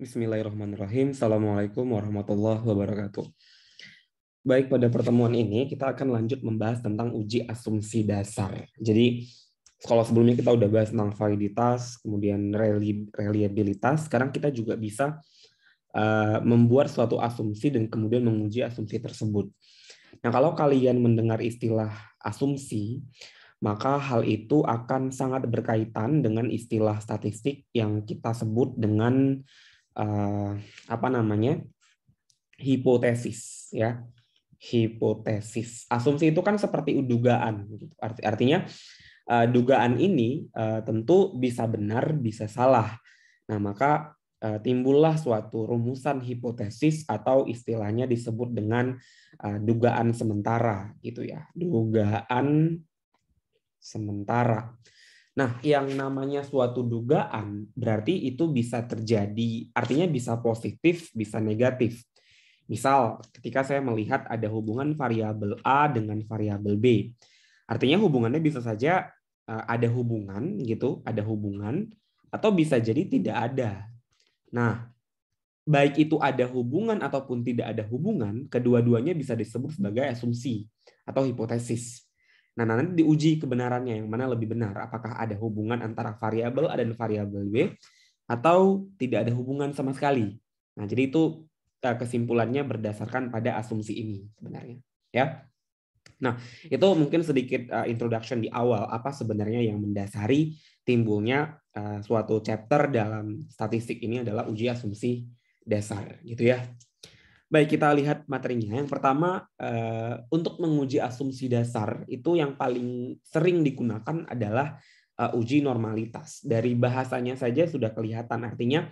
Bismillahirrahmanirrahim. Assalamualaikum warahmatullahi wabarakatuh. Baik, pada pertemuan ini kita akan lanjut membahas tentang uji asumsi dasar. Jadi, kalau sebelumnya kita udah bahas tentang validitas, kemudian reliabilitas, sekarang kita juga bisa uh, membuat suatu asumsi dan kemudian menguji asumsi tersebut. Nah, kalau kalian mendengar istilah asumsi, maka hal itu akan sangat berkaitan dengan istilah statistik yang kita sebut dengan uh, apa namanya hipotesis ya hipotesis asumsi itu kan seperti dugaan gitu. Art artinya uh, dugaan ini uh, tentu bisa benar bisa salah nah maka uh, timbullah suatu rumusan hipotesis atau istilahnya disebut dengan uh, dugaan sementara gitu ya dugaan sementara Nah, yang namanya suatu dugaan berarti itu bisa terjadi, artinya bisa positif, bisa negatif. Misal, ketika saya melihat ada hubungan variabel A dengan variabel B, artinya hubungannya bisa saja e, ada hubungan gitu, ada hubungan atau bisa jadi tidak ada. Nah, baik itu ada hubungan ataupun tidak ada hubungan, kedua-duanya bisa disebut sebagai asumsi atau hipotesis. Nah, nanti diuji kebenarannya yang mana lebih benar, apakah ada hubungan antara variabel A dan variabel B atau tidak ada hubungan sama sekali. Nah, jadi itu eh, kesimpulannya berdasarkan pada asumsi ini sebenarnya, ya. Nah, itu mungkin sedikit eh, introduction di awal apa sebenarnya yang mendasari timbulnya eh, suatu chapter dalam statistik ini adalah uji asumsi dasar gitu ya. Baik, kita lihat materinya. Yang pertama, eh, untuk menguji asumsi dasar, itu yang paling sering digunakan adalah eh, uji normalitas. Dari bahasanya saja sudah kelihatan, artinya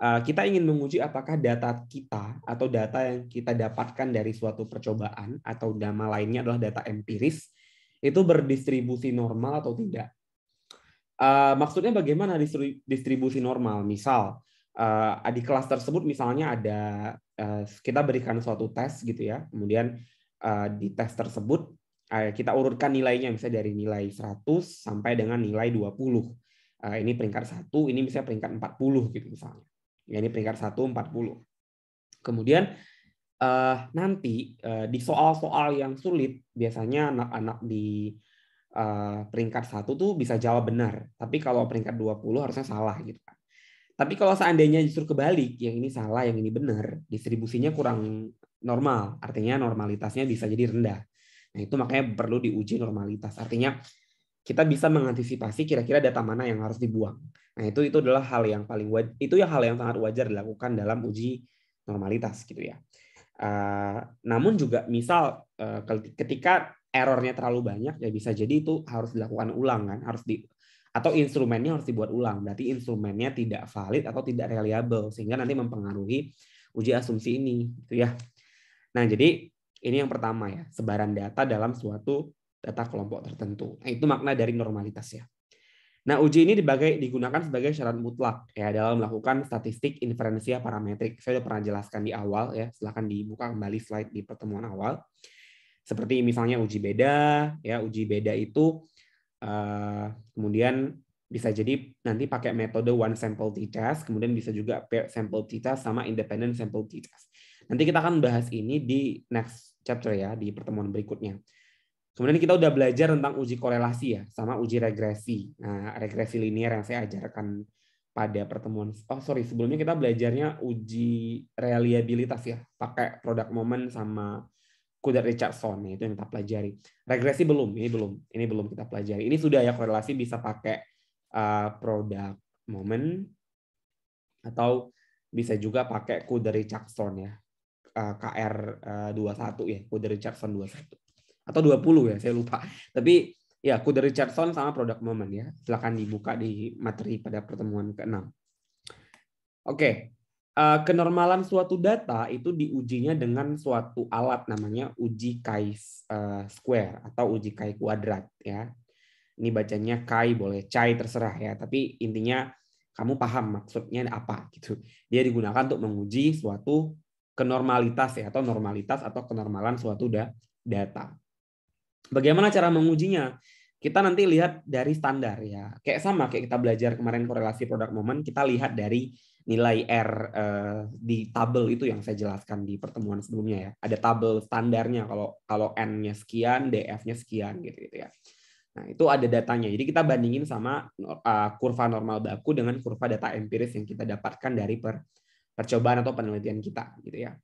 eh, kita ingin menguji apakah data kita atau data yang kita dapatkan dari suatu percobaan atau nama lainnya adalah data empiris, itu berdistribusi normal atau tidak. Maksudnya bagaimana distribusi normal? Misal, di kelas tersebut misalnya ada Eh, kita berikan suatu tes gitu ya. Kemudian uh, di tes tersebut uh, kita urutkan nilainya misalnya dari nilai 100 sampai dengan nilai 20. Uh, ini peringkat satu, ini misalnya peringkat 40 gitu misalnya. Ya, ini peringkat 1 40. Kemudian uh, nanti uh, di soal-soal yang sulit biasanya anak-anak di uh, peringkat satu tuh bisa jawab benar, tapi kalau peringkat 20 harusnya salah gitu kan. Tapi kalau seandainya justru kebalik, yang ini salah, yang ini benar, distribusinya kurang normal. Artinya normalitasnya bisa jadi rendah. Nah, itu makanya perlu diuji normalitas. Artinya kita bisa mengantisipasi kira-kira data mana yang harus dibuang. Nah, itu itu adalah hal yang paling wajar, itu ya hal yang sangat wajar dilakukan dalam uji normalitas gitu ya. Uh, namun juga misal uh, ketika errornya terlalu banyak ya bisa jadi itu harus dilakukan ulang kan, harus di atau instrumennya harus dibuat ulang. Berarti instrumennya tidak valid atau tidak reliable sehingga nanti mempengaruhi uji asumsi ini, gitu ya. Nah, jadi ini yang pertama ya, sebaran data dalam suatu data kelompok tertentu. Nah, itu makna dari normalitas ya. Nah, uji ini dibagai, digunakan sebagai syarat mutlak ya dalam melakukan statistik inferensia parametrik. Saya sudah pernah jelaskan di awal ya, silahkan dibuka kembali slide di pertemuan awal. Seperti misalnya uji beda, ya uji beda itu Eh, kemudian bisa jadi nanti pakai metode one sample t-test, kemudian bisa juga pair sample t-test sama independent sample t-test. Nanti kita akan bahas ini di next chapter ya, di pertemuan berikutnya. Kemudian kita udah belajar tentang uji korelasi ya, sama uji regresi. Nah, regresi linear yang saya ajarkan pada pertemuan. Oh sorry, sebelumnya kita belajarnya uji reliabilitas ya, pakai product moment sama Kuda Richardson itu yang kita pelajari. Regresi belum, ini belum, ini belum kita pelajari. Ini sudah ya korelasi bisa pakai uh, eh, produk moment atau bisa juga pakai Kuda Richardson ya. Uh, KR uh, 21 ya, Kuda Richardson 21 atau 20 ya, saya lupa. Tapi ya Kuda Richardson sama produk moment ya. Silakan dibuka di materi pada pertemuan ke-6. Oke. Eh, kenormalan suatu data itu diujinya dengan suatu alat namanya uji chi eh, square atau uji chi kuadrat ya. Ini bacanya chi boleh chi terserah ya, tapi intinya kamu paham maksudnya apa gitu. Dia digunakan untuk menguji suatu kenormalitas ya atau normalitas atau kenormalan suatu da data. Bagaimana cara mengujinya? Kita nanti lihat dari standar ya. Kayak sama kayak kita belajar kemarin korelasi produk momen, kita lihat dari nilai R uh, di tabel itu yang saya jelaskan di pertemuan sebelumnya ya. Ada tabel standarnya kalau kalau N-nya sekian, DF-nya sekian gitu-gitu ya. Nah, itu ada datanya. Jadi kita bandingin sama uh, kurva normal baku dengan kurva data empiris yang kita dapatkan dari per, percobaan atau penelitian kita gitu ya.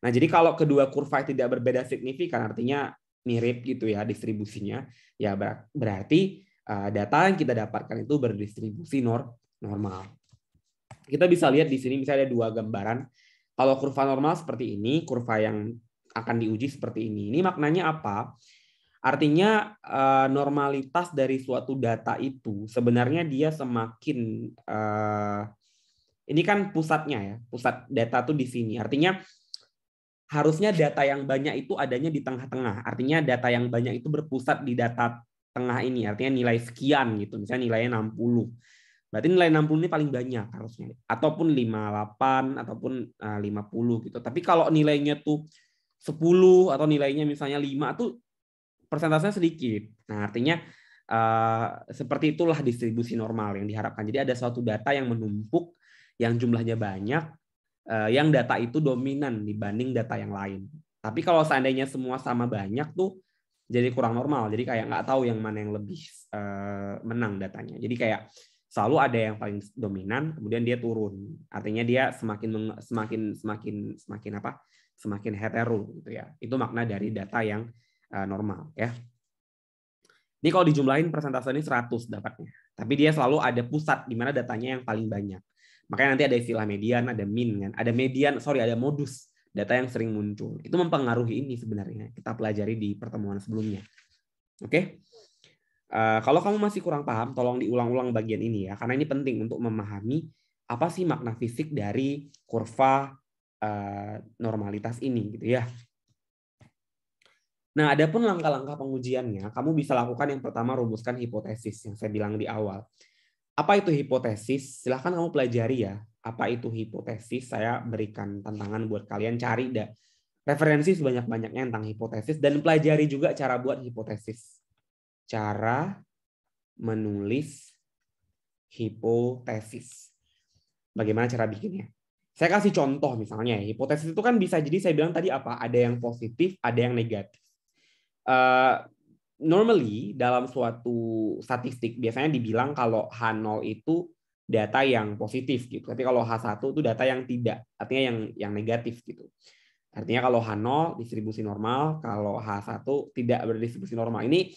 Nah, jadi kalau kedua kurva tidak berbeda signifikan artinya mirip gitu ya distribusinya, ya berarti uh, data yang kita dapatkan itu berdistribusi nor normal. Kita bisa lihat di sini misalnya ada dua gambaran. Kalau kurva normal seperti ini, kurva yang akan diuji seperti ini. Ini maknanya apa? Artinya eh, normalitas dari suatu data itu sebenarnya dia semakin eh, ini kan pusatnya ya, pusat data tuh di sini. Artinya harusnya data yang banyak itu adanya di tengah-tengah. Artinya data yang banyak itu berpusat di data tengah ini, artinya nilai sekian gitu, misalnya nilainya 60. Berarti nilai 60 ini paling banyak harusnya. Ataupun 58 ataupun 50 eh, gitu. Tapi kalau nilainya tuh 10 atau nilainya misalnya 5 tuh persentasenya sedikit. Nah, artinya eh, seperti itulah distribusi normal yang diharapkan. Jadi ada suatu data yang menumpuk yang jumlahnya banyak eh, yang data itu dominan dibanding data yang lain. Tapi kalau seandainya semua sama banyak tuh jadi kurang normal. Jadi kayak nggak tahu yang mana yang lebih menang datanya. Jadi kayak selalu ada yang paling dominan kemudian dia turun artinya dia semakin semakin semakin semakin apa semakin hetero gitu ya itu makna dari data yang eh, normal ya ini kalau dijumlahin persentase ini 100 dapatnya tapi dia selalu ada pusat di mana datanya yang paling banyak makanya nanti ada istilah median ada min kan ada median sorry ada modus data yang sering muncul itu mempengaruhi ini sebenarnya kita pelajari di pertemuan sebelumnya oke okay? Eh, kalau kamu masih kurang paham, tolong diulang-ulang bagian ini ya, karena ini penting untuk memahami apa sih makna fisik dari kurva uh, normalitas ini, gitu ya. Nah, ada pun langkah-langkah pengujiannya, kamu bisa lakukan yang pertama rumuskan hipotesis yang saya bilang di awal. Apa itu hipotesis? Silahkan kamu pelajari ya. Apa itu hipotesis? Saya berikan tantangan buat kalian cari da referensi sebanyak-banyaknya tentang hipotesis dan pelajari juga cara buat hipotesis cara menulis hipotesis. Bagaimana cara bikinnya? Saya kasih contoh misalnya, ya, hipotesis itu kan bisa jadi saya bilang tadi apa? Ada yang positif, ada yang negatif. Uh, normally dalam suatu statistik biasanya dibilang kalau H0 itu data yang positif gitu. Tapi kalau H1 itu data yang tidak, artinya yang yang negatif gitu. Artinya kalau H0 distribusi normal, kalau H1 tidak berdistribusi normal. Ini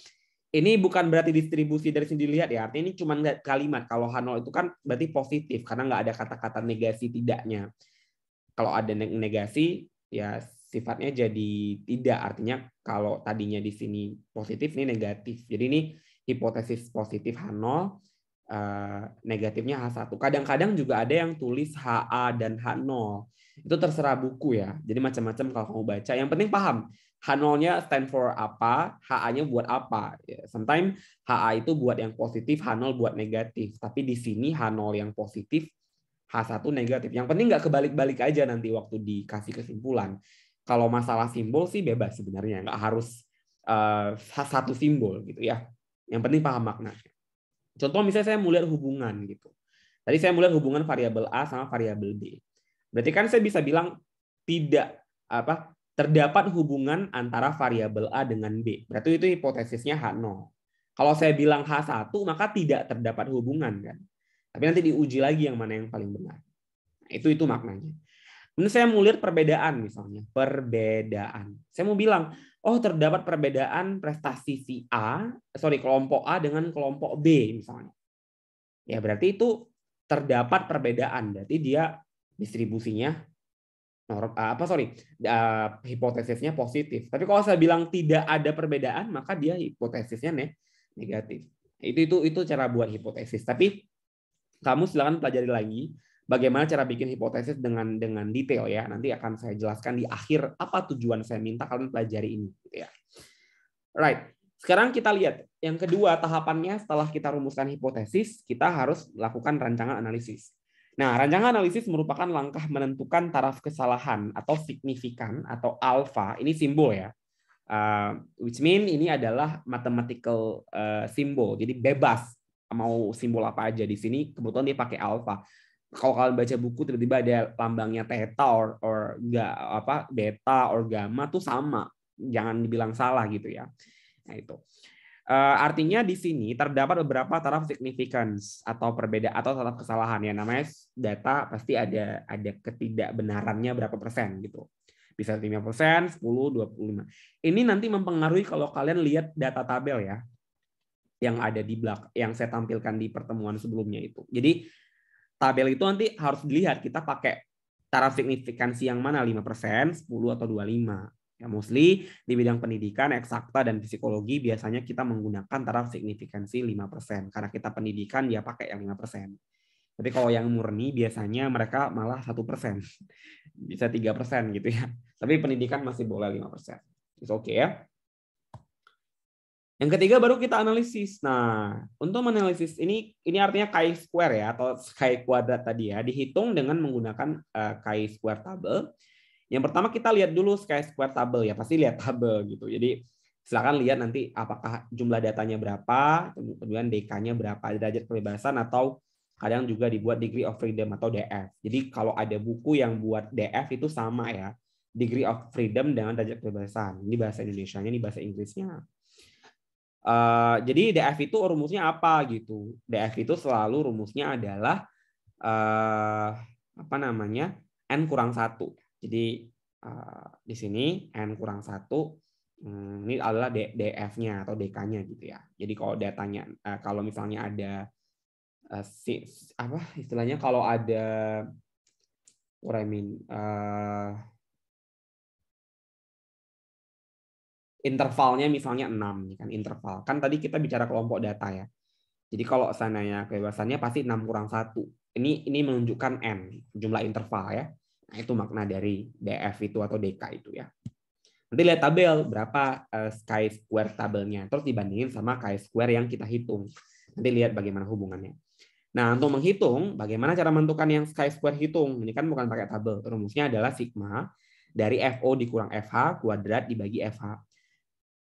ini bukan berarti distribusi dari sendiri lihat ya. Artinya ini cuma kalimat. Kalau Hano itu kan berarti positif karena nggak ada kata-kata negasi tidaknya. Kalau ada negasi ya sifatnya jadi tidak. Artinya kalau tadinya di sini positif ini negatif. Jadi ini hipotesis positif H0 eh, negatifnya H1. Kadang-kadang juga ada yang tulis HA dan H0. Itu terserah buku ya. Jadi macam-macam kalau kamu baca. Yang penting paham. H0-nya stand for apa, HA-nya buat apa. Ya, sometimes HA itu buat yang positif, H0 buat negatif. Tapi di sini H0 yang positif, H1 negatif. Yang penting nggak kebalik-balik aja nanti waktu dikasih kesimpulan. Kalau masalah simbol sih bebas sebenarnya, nggak harus uh, satu simbol gitu ya. Yang penting paham makna. Contoh misalnya saya mulai hubungan gitu. Tadi saya mulai hubungan variabel A sama variabel B. Berarti kan saya bisa bilang tidak apa terdapat hubungan antara variabel A dengan B. Berarti itu hipotesisnya H0. Kalau saya bilang H1, maka tidak terdapat hubungan kan. Tapi nanti diuji lagi yang mana yang paling benar. Nah, itu itu maknanya. Kemudian saya mau lihat perbedaan misalnya, perbedaan. Saya mau bilang, oh terdapat perbedaan prestasi si A, sorry kelompok A dengan kelompok B misalnya. Ya berarti itu terdapat perbedaan, berarti dia distribusinya Nah, eh, apa sorry uh, hipotesisnya positif tapi kalau saya bilang tidak ada perbedaan maka dia hipotesisnya nih negatif itu itu itu cara buat hipotesis tapi kamu silakan pelajari lagi bagaimana cara bikin hipotesis dengan dengan detail ya nanti akan saya jelaskan di akhir apa tujuan saya minta kalian pelajari ini gitu ya right sekarang kita lihat yang kedua tahapannya setelah kita rumuskan hipotesis kita harus lakukan rancangan analisis Nah, rancangan analisis merupakan langkah menentukan taraf kesalahan atau signifikan atau alfa. Ini simbol ya. Uh, which mean ini adalah mathematical uh, eh, simbol. Jadi bebas mau simbol apa aja di sini. Kebetulan dia pakai alfa. Kalau kalian baca buku tiba-tiba ada lambangnya theta or, or ga, apa beta or gamma tuh sama. Jangan dibilang salah gitu ya. Nah itu. Eh, artinya di sini terdapat beberapa taraf significance atau perbedaan atau taraf kesalahan ya namanya data pasti ada ada ketidakbenarannya berapa persen gitu. Bisa 5 persen, 10, 25. Ini nanti mempengaruhi kalau kalian lihat data tabel ya yang ada di blog yang saya tampilkan di pertemuan sebelumnya itu. Jadi tabel itu nanti harus dilihat kita pakai taraf signifikansi yang mana 5%, 10 atau 25 Ya, mostly di bidang pendidikan, eksakta, dan psikologi biasanya kita menggunakan taraf signifikansi 5%. Karena kita pendidikan, dia pakai yang 5%. Tapi kalau yang murni biasanya mereka malah 1%. Bisa 3% gitu ya. Tapi pendidikan masih boleh 5%. It's okay ya. Yang ketiga baru kita analisis. Nah, untuk menganalisis ini ini artinya chi square ya atau chi kuadrat tadi ya, dihitung dengan menggunakan uh, chi square table. Yang pertama kita lihat dulu sky square table ya, pasti lihat tabel gitu. Jadi silakan lihat nanti apakah jumlah datanya berapa, kemudian DK-nya berapa, derajat kebebasan atau kadang juga dibuat degree of freedom atau DF. Jadi kalau ada buku yang buat DF itu sama ya, degree of freedom dengan derajat kebebasan. Ini bahasa Indonesia-nya, ini bahasa Inggrisnya. Uh, jadi DF itu rumusnya apa gitu? DF itu selalu rumusnya adalah uh, apa namanya n kurang satu jadi uh, di sini n kurang satu hmm, ini adalah df-nya atau dk-nya gitu ya. Jadi kalau datanya uh, kalau misalnya ada uh, si, apa istilahnya kalau ada what I mean uh, intervalnya misalnya 6 kan interval. Kan tadi kita bicara kelompok data ya. Jadi kalau sananya kebebasannya pasti 6 kurang satu. Ini ini menunjukkan n jumlah interval ya. Nah, itu makna dari DF itu atau DK itu ya. Nanti lihat tabel berapa chi eh, square tabelnya, terus dibandingin sama chi square yang kita hitung. Nanti lihat bagaimana hubungannya. Nah, untuk menghitung bagaimana cara menentukan yang chi square hitung, ini kan bukan pakai tabel. Rumusnya adalah sigma dari FO dikurang FH kuadrat dibagi FH.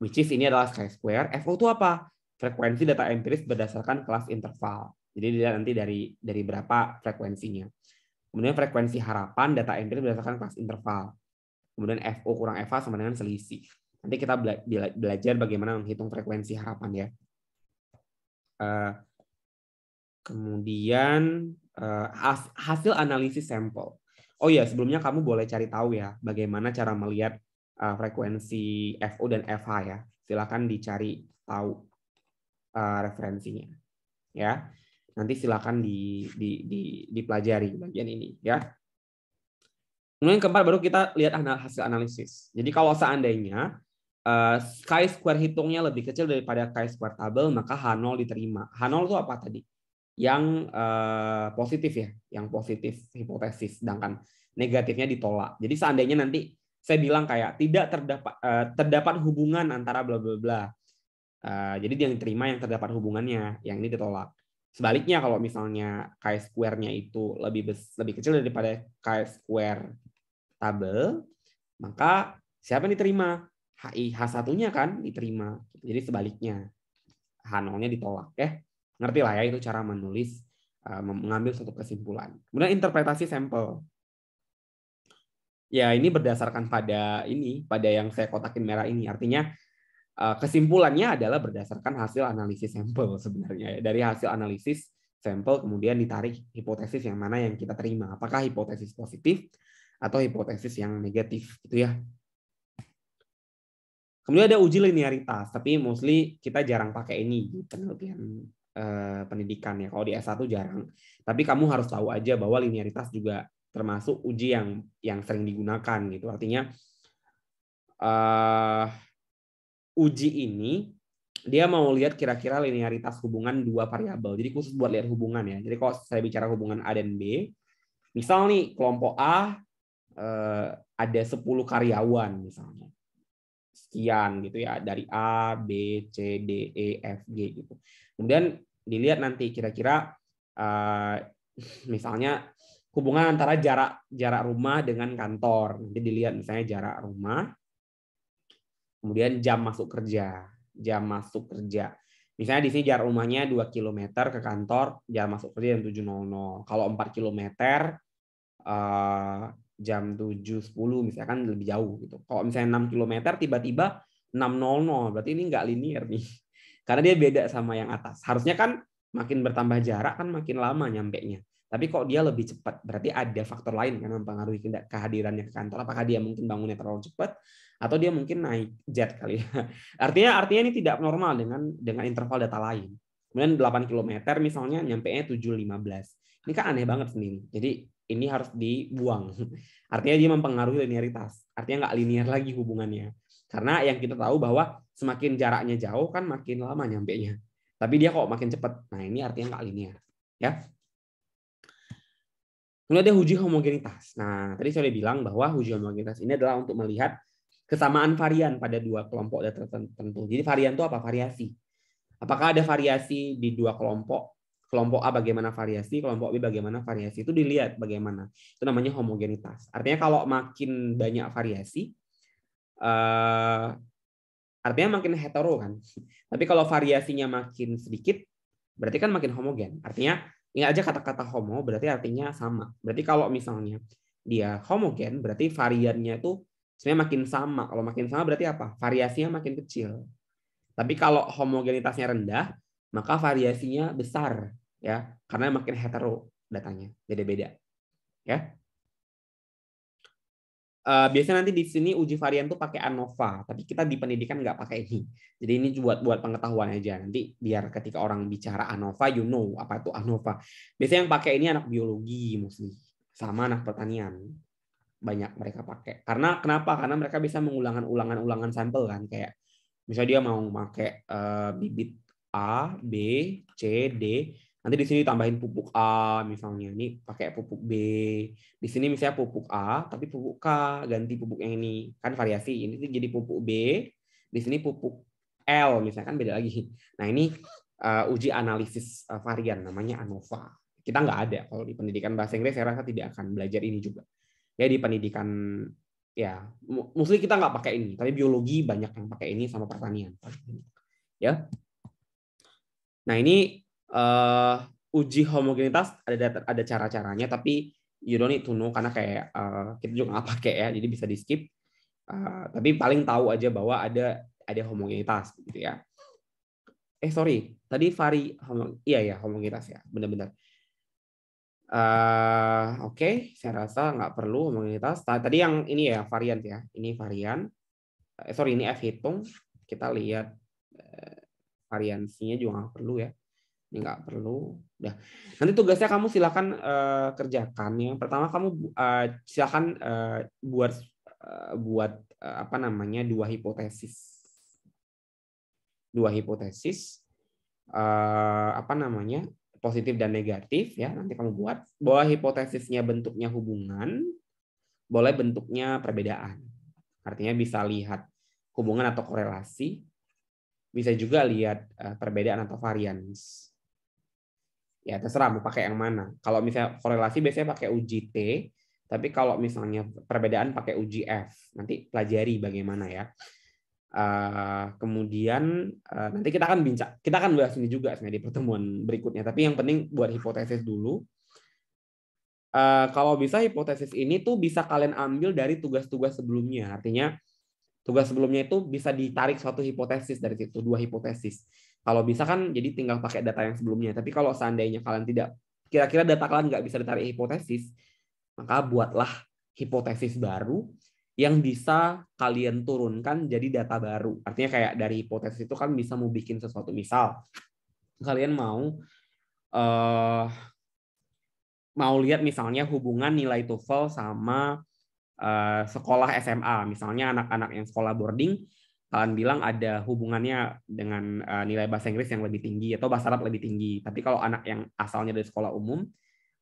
Which is ini adalah chi square. FO itu apa? Frekuensi data empiris berdasarkan kelas interval. Jadi dilihat nanti dari dari berapa frekuensinya. Kemudian frekuensi harapan data entry berdasarkan kelas interval. Kemudian FO kurang FA sama dengan selisih. Nanti kita belajar bagaimana menghitung frekuensi harapan ya. Eh, kemudian eh, hasil analisis sampel. Oh iya, sebelumnya kamu boleh cari tahu ya bagaimana cara melihat eh, frekuensi FO dan FH ya. Silakan dicari tahu referensinya. Ya. Nanti silakan di, di, di, dipelajari bagian ini ya. Kemudian keempat baru kita lihat hasil analisis. Jadi kalau seandainya uh, eh, chi-square hitungnya lebih kecil daripada chi-square tabel, maka H0 diterima. H0 itu apa tadi? Yang uh, positif ya, yang positif hipotesis, sedangkan negatifnya ditolak. Jadi seandainya nanti saya bilang kayak tidak terdapat uh, terdapat hubungan antara bla bla bla. Uh, jadi yang diterima yang terdapat hubungannya, yang ini ditolak. Sebaliknya kalau misalnya chi-square-nya itu lebih lebih kecil daripada chi-square tabel, maka siapa yang diterima? HI H1-nya kan diterima. Jadi sebaliknya H0-nya ditolak ya. Ngerti lah ya itu cara menulis eh, mengambil suatu kesimpulan. Kemudian interpretasi sampel. Ya, ini berdasarkan pada ini, pada yang saya kotakin merah ini. Artinya Eh, kesimpulannya adalah berdasarkan hasil analisis sampel sebenarnya ya. dari hasil analisis sampel kemudian ditarik hipotesis yang mana yang kita terima apakah hipotesis positif atau hipotesis yang negatif gitu ya kemudian ada uji linearitas tapi mostly kita jarang pakai ini di penelitian eh, pendidikan ya kalau di S1 jarang tapi kamu harus tahu aja bahwa linearitas juga termasuk uji yang yang sering digunakan gitu artinya eh, uji ini dia mau lihat kira-kira linearitas hubungan dua variabel. Jadi khusus buat lihat hubungan ya. Jadi kalau saya bicara hubungan A dan B, misal nih kelompok A eh, ada 10 karyawan misalnya. Sekian gitu ya dari A, B, C, D, E, F, G gitu. Kemudian dilihat nanti kira-kira eh, misalnya hubungan antara jarak jarak rumah dengan kantor. Nanti dilihat misalnya jarak rumah Kemudian jam masuk kerja, jam masuk kerja. Misalnya di sini jarak rumahnya 2 km ke kantor, jam masuk kerja jam 7.00. Kalau 4 km uh, jam 7.10 misalkan lebih jauh gitu. Kalau misalnya 6 km tiba-tiba 6.00, berarti ini nggak linier nih. Karena dia beda sama yang atas. Harusnya kan makin bertambah jarak kan makin lama nyampe nya tapi kok dia lebih cepat berarti ada faktor lain kan mempengaruhi kehadirannya ke kantor apakah dia mungkin bangunnya terlalu cepat atau dia mungkin naik jet kali ya. artinya artinya ini tidak normal dengan dengan interval data lain kemudian 8 km misalnya nyampe nya 7.15 ini kan aneh banget sendiri jadi ini harus dibuang artinya dia mempengaruhi linearitas artinya nggak linear lagi hubungannya karena yang kita tahu bahwa semakin jaraknya jauh kan makin lama nyampe nya tapi dia kok makin cepat nah ini artinya nggak linear ya Kemudian ada uji homogenitas. Nah, tadi saya sudah bilang bahwa uji homogenitas ini adalah untuk melihat kesamaan varian pada dua kelompok data tertentu. Jadi varian itu apa? Variasi. Apakah ada variasi di dua kelompok? Kelompok A bagaimana variasi, kelompok B bagaimana variasi. Itu dilihat bagaimana. Itu namanya homogenitas. Artinya kalau makin banyak variasi, uh, artinya makin hetero kan. Tapi kalau variasinya makin sedikit, berarti kan makin homogen. Artinya ini aja kata-kata homo berarti artinya sama. Berarti kalau misalnya dia homogen berarti variannya itu sebenarnya makin sama. Kalau makin sama berarti apa? Variasinya makin kecil. Tapi kalau homogenitasnya rendah, maka variasinya besar ya, karena makin hetero datanya, beda-beda. Ya. Uh, biasanya nanti di sini uji varian tuh pakai ANOVA, tapi kita di pendidikan nggak pakai ini. Jadi ini buat buat pengetahuan aja. Nanti biar ketika orang bicara ANOVA, you know apa itu ANOVA. Biasanya yang pakai ini anak biologi mostly, sama anak pertanian. Banyak mereka pakai. Karena kenapa? Karena mereka bisa mengulangan ulangan-ulangan sampel kan. Kayak misalnya dia mau pakai uh, bibit A, B, C, D Nanti di sini tambahin pupuk A misalnya, ini pakai pupuk B. Di sini misalnya pupuk A, tapi pupuk K ganti pupuk yang ini. Kan variasi, ini jadi pupuk B, di sini pupuk L misalnya kan beda lagi. Nah ini uh, uji analisis uh, varian namanya ANOVA. Kita nggak ada kalau di pendidikan bahasa Inggris saya rasa tidak akan belajar ini juga. Ya di pendidikan ya mostly kita nggak pakai ini tapi biologi banyak yang pakai ini sama pertanian ya nah ini uh, uji homogenitas ada ada cara-caranya tapi you don't need to know karena kayak uh, kita juga nggak pakai ya jadi bisa di skip uh, eh, tapi paling tahu aja bahwa ada ada homogenitas gitu ya eh sorry tadi vari homo, iya ya homogenitas ya benar-benar uh, oke okay. saya rasa nggak perlu homogenitas nah, tadi yang ini ya varian ya ini varian eh, sorry ini f hitung kita lihat uh, variansinya juga nggak perlu ya ini nggak perlu. Udah. Nanti tugasnya kamu silakan uh, kerjakan. Yang pertama kamu uh, silakan uh, buat uh, buat uh, apa namanya dua hipotesis, dua hipotesis uh, apa namanya positif dan negatif ya. Nanti kamu buat bahwa hipotesisnya bentuknya hubungan, boleh bentuknya perbedaan. Artinya bisa lihat hubungan atau korelasi, bisa juga lihat perbedaan atau varians ya terserah mau pakai yang mana. Kalau misalnya korelasi biasanya pakai UGT tapi kalau misalnya perbedaan pakai UGF Nanti pelajari bagaimana ya. Uh, kemudian uh, nanti kita akan bincang, kita akan bahas ini juga sebenarnya di pertemuan berikutnya. Tapi yang penting buat hipotesis dulu. Uh, kalau bisa hipotesis ini tuh bisa kalian ambil dari tugas-tugas sebelumnya. Artinya tugas sebelumnya itu bisa ditarik suatu hipotesis dari situ, dua hipotesis. Kalau bisa kan jadi tinggal pakai data yang sebelumnya. Tapi kalau seandainya kalian tidak, kira-kira data kalian nggak bisa ditarik hipotesis, maka buatlah hipotesis baru yang bisa kalian turunkan jadi data baru. Artinya kayak dari hipotesis itu kan bisa mau bikin sesuatu. Misal kalian mau uh, mau lihat misalnya hubungan nilai TOEFL sama uh, sekolah SMA. Misalnya anak-anak yang sekolah boarding kalian bilang ada hubungannya dengan uh, nilai bahasa Inggris yang lebih tinggi atau bahasa Arab lebih tinggi. Tapi kalau anak yang asalnya dari sekolah umum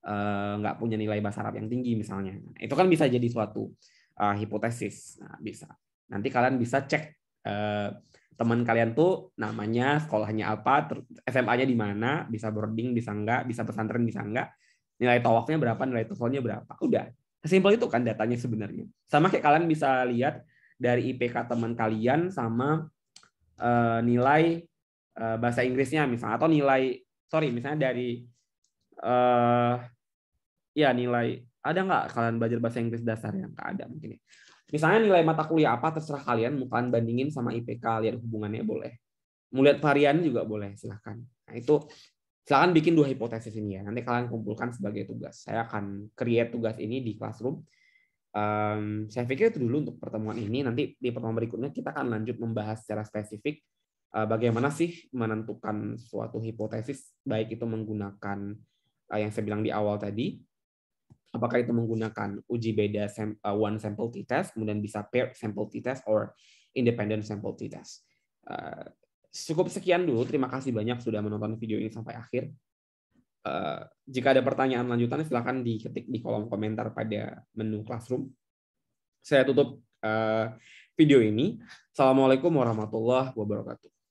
uh, nggak punya nilai bahasa Arab yang tinggi misalnya, itu kan bisa jadi suatu uh, hipotesis. Nah, bisa. Nanti kalian bisa cek uh, teman kalian tuh namanya sekolahnya apa, SMA-nya di mana, bisa boarding, bisa nggak, bisa pesantren, bisa nggak, nilai tawafnya berapa, nilai TOEFL-nya berapa. Udah, simpel itu kan datanya sebenarnya. Sama kayak kalian bisa lihat dari IPK teman kalian sama uh, nilai uh, bahasa Inggrisnya misalnya atau nilai sorry misalnya dari uh, ya nilai ada nggak kalian belajar bahasa Inggris dasar yang nggak ada mungkin ya. Misalnya nilai mata kuliah apa terserah kalian mau kalian bandingin sama IPK kalian hubungannya boleh. Melihat varian juga boleh silahkan. Nah itu silahkan bikin dua hipotesis ini ya. Nanti kalian kumpulkan sebagai tugas. Saya akan create tugas ini di classroom Um, saya pikir itu dulu untuk pertemuan ini. Nanti di pertemuan berikutnya kita akan lanjut membahas secara spesifik uh, bagaimana sih menentukan suatu hipotesis, baik itu menggunakan uh, yang saya bilang di awal tadi, apakah itu menggunakan uji beda sam uh, one sample t-test, kemudian bisa paired sample t-test or independent sample t-test. Uh, cukup sekian dulu. Terima kasih banyak sudah menonton video ini sampai akhir. Eh, jika ada pertanyaan lanjutan, silahkan diketik di kolom komentar pada menu Classroom. Saya tutup eh, video ini. Assalamualaikum warahmatullahi wabarakatuh.